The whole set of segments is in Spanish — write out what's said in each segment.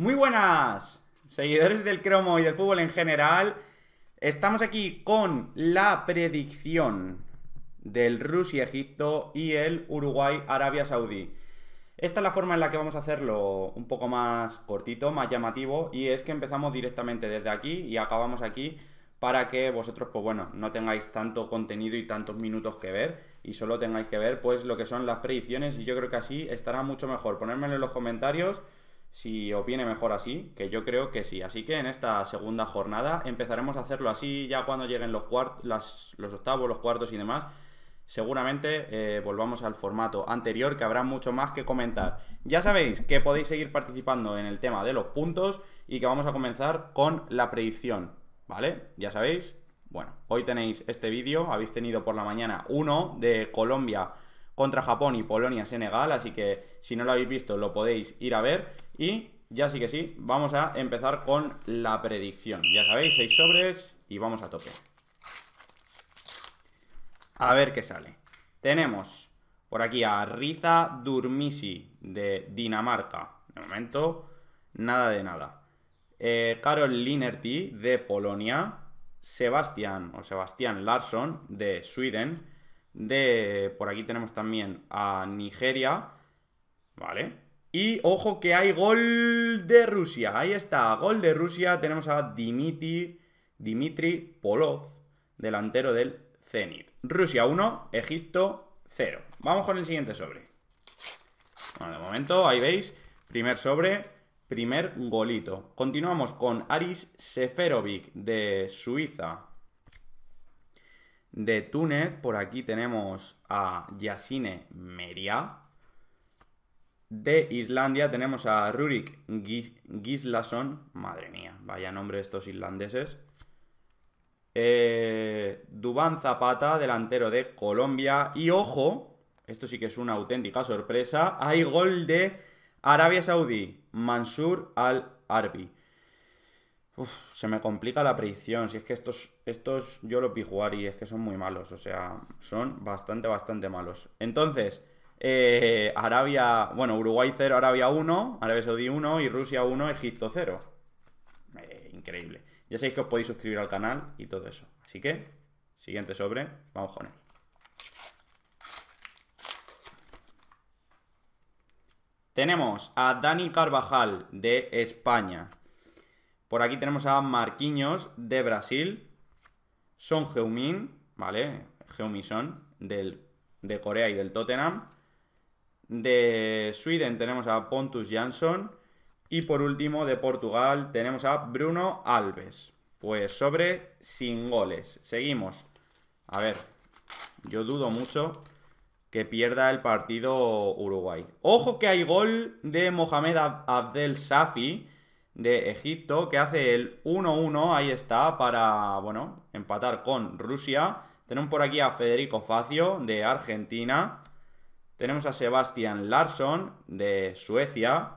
Muy buenas, seguidores del cromo y del fútbol en general. Estamos aquí con la predicción del Rusia-Egipto y el Uruguay-Arabia Saudí. Esta es la forma en la que vamos a hacerlo un poco más cortito, más llamativo, y es que empezamos directamente desde aquí y acabamos aquí para que vosotros, pues bueno, no tengáis tanto contenido y tantos minutos que ver y solo tengáis que ver pues lo que son las predicciones y yo creo que así estará mucho mejor. Ponérmelo en los comentarios si opine mejor así, que yo creo que sí. Así que en esta segunda jornada empezaremos a hacerlo así, ya cuando lleguen los, los octavos, los cuartos y demás. Seguramente eh, volvamos al formato anterior, que habrá mucho más que comentar. Ya sabéis que podéis seguir participando en el tema de los puntos y que vamos a comenzar con la predicción, ¿vale? Ya sabéis. Bueno, hoy tenéis este vídeo, habéis tenido por la mañana uno de Colombia contra Japón y Polonia-Senegal, así que si no lo habéis visto lo podéis ir a ver. Y ya sí que sí, vamos a empezar con la predicción. Ya sabéis, seis sobres y vamos a tope. A ver qué sale. Tenemos por aquí a Riza Durmisi de Dinamarca. De momento, nada de nada. Carol eh, Karol Linerty de Polonia. Sebastian o Sebastián Larsson de Sweden de... Por aquí tenemos también a Nigeria, ¿vale? Y ojo que hay gol de Rusia, ahí está, gol de Rusia, tenemos a Dimitri, Dimitri Polov, delantero del Zenit. Rusia 1, Egipto 0. Vamos con el siguiente sobre. Bueno, de momento, ahí veis, primer sobre, primer golito. Continuamos con Aris Seferovic de Suiza, de Túnez, por aquí tenemos a Yasine Meria. De Islandia tenemos a Rurik Gis Madre mía, vaya nombre estos islandeses. Eh, Dubán Zapata, delantero de Colombia. Y ojo, esto sí que es una auténtica sorpresa. Hay gol de Arabia Saudí, Mansur al-Arbi. Uf, se me complica la predicción. Si es que estos, estos yo los vi y es que son muy malos. O sea, son bastante, bastante malos. Entonces, eh, Arabia, bueno, Uruguay 0, Arabia 1, Arabia Saudí 1 y Rusia 1, Egipto 0. Eh, increíble. Ya sabéis que os podéis suscribir al canal y todo eso. Así que, siguiente sobre, vamos con él. Tenemos a Dani Carvajal de España. Por aquí tenemos a Marquinhos de Brasil, Son heung ¿vale? Son de Corea y del Tottenham. De Sweden tenemos a Pontus Jansson. Y por último, de Portugal tenemos a Bruno Alves. Pues sobre sin goles. Seguimos. A ver, yo dudo mucho que pierda el partido Uruguay. Ojo que hay gol de Mohamed Abdel Safi de Egipto, que hace el 1-1, ahí está, para, bueno, empatar con Rusia. Tenemos por aquí a Federico Facio, de Argentina. Tenemos a Sebastian Larsson, de Suecia.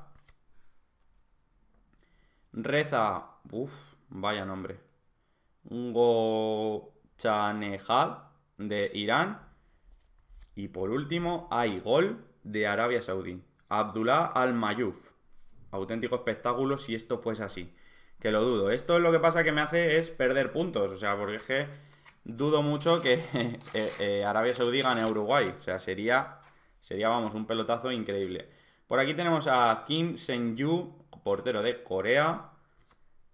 Reza, uff, vaya nombre. Hugo de Irán. Y por último, hay gol de Arabia Saudí. Abdullah Al-Mayuf auténtico espectáculo si esto fuese así. Que lo dudo. Esto es lo que pasa que me hace es perder puntos. O sea, porque es que dudo mucho que eh, eh, Arabia Saudí gane a Uruguay. O sea, sería, sería, vamos, un pelotazo increíble. Por aquí tenemos a Kim Sen-yu, portero de Corea.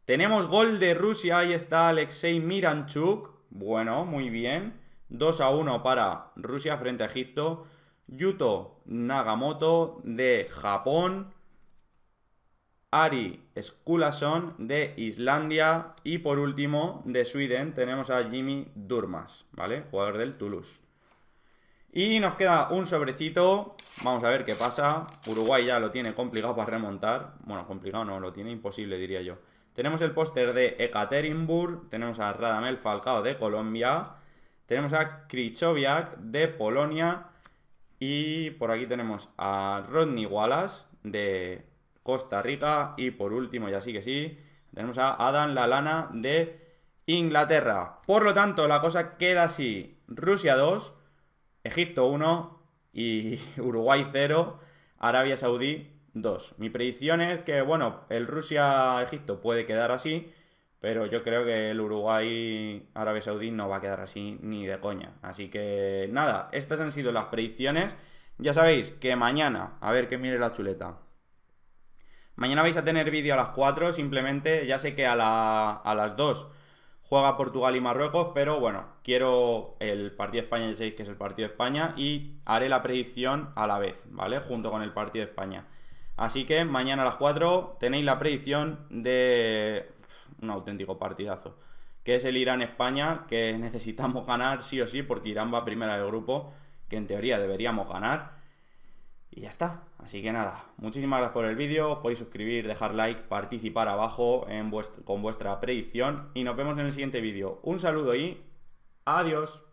Tenemos gol de Rusia. Ahí está Alexei Miranchuk. Bueno, muy bien. 2 a 1 para Rusia frente a Egipto. Yuto Nagamoto de Japón. Ari Skulason de Islandia y por último de Sweden tenemos a Jimmy Durmas, ¿vale? Jugador del Toulouse. Y nos queda un sobrecito, vamos a ver qué pasa. Uruguay ya lo tiene complicado para remontar. Bueno, complicado no, lo tiene imposible diría yo. Tenemos el póster de Ekaterinburg, tenemos a Radamel Falcao de Colombia, tenemos a Krychowiak de Polonia y por aquí tenemos a Rodney Wallace de Costa Rica. Y por último, ya sí que sí, tenemos a Adam lana de Inglaterra. Por lo tanto, la cosa queda así. Rusia 2, Egipto 1 y Uruguay 0, Arabia Saudí 2. Mi predicción es que, bueno, el Rusia-Egipto puede quedar así, pero yo creo que el Uruguay-Arabia Saudí no va a quedar así ni de coña. Así que nada, estas han sido las predicciones. Ya sabéis que mañana, a ver que mire la chuleta. Mañana vais a tener vídeo a las 4, simplemente ya sé que a, las 2 juega Portugal y Marruecos, pero bueno, quiero el partido de España de 6, que es el partido de España, y haré la predicción a la vez, ¿vale? Junto con el partido de España. Así que mañana a las 4 tenéis la predicción de un auténtico partidazo, que es el Irán-España, que necesitamos ganar sí o sí, porque Irán va primera del grupo, que en teoría deberíamos ganar. Y ya está. Así que nada, muchísimas gracias por el vídeo, podéis suscribir, dejar like, participar abajo en con vuestra predicción y nos vemos en el siguiente vídeo. Un saludo y adiós.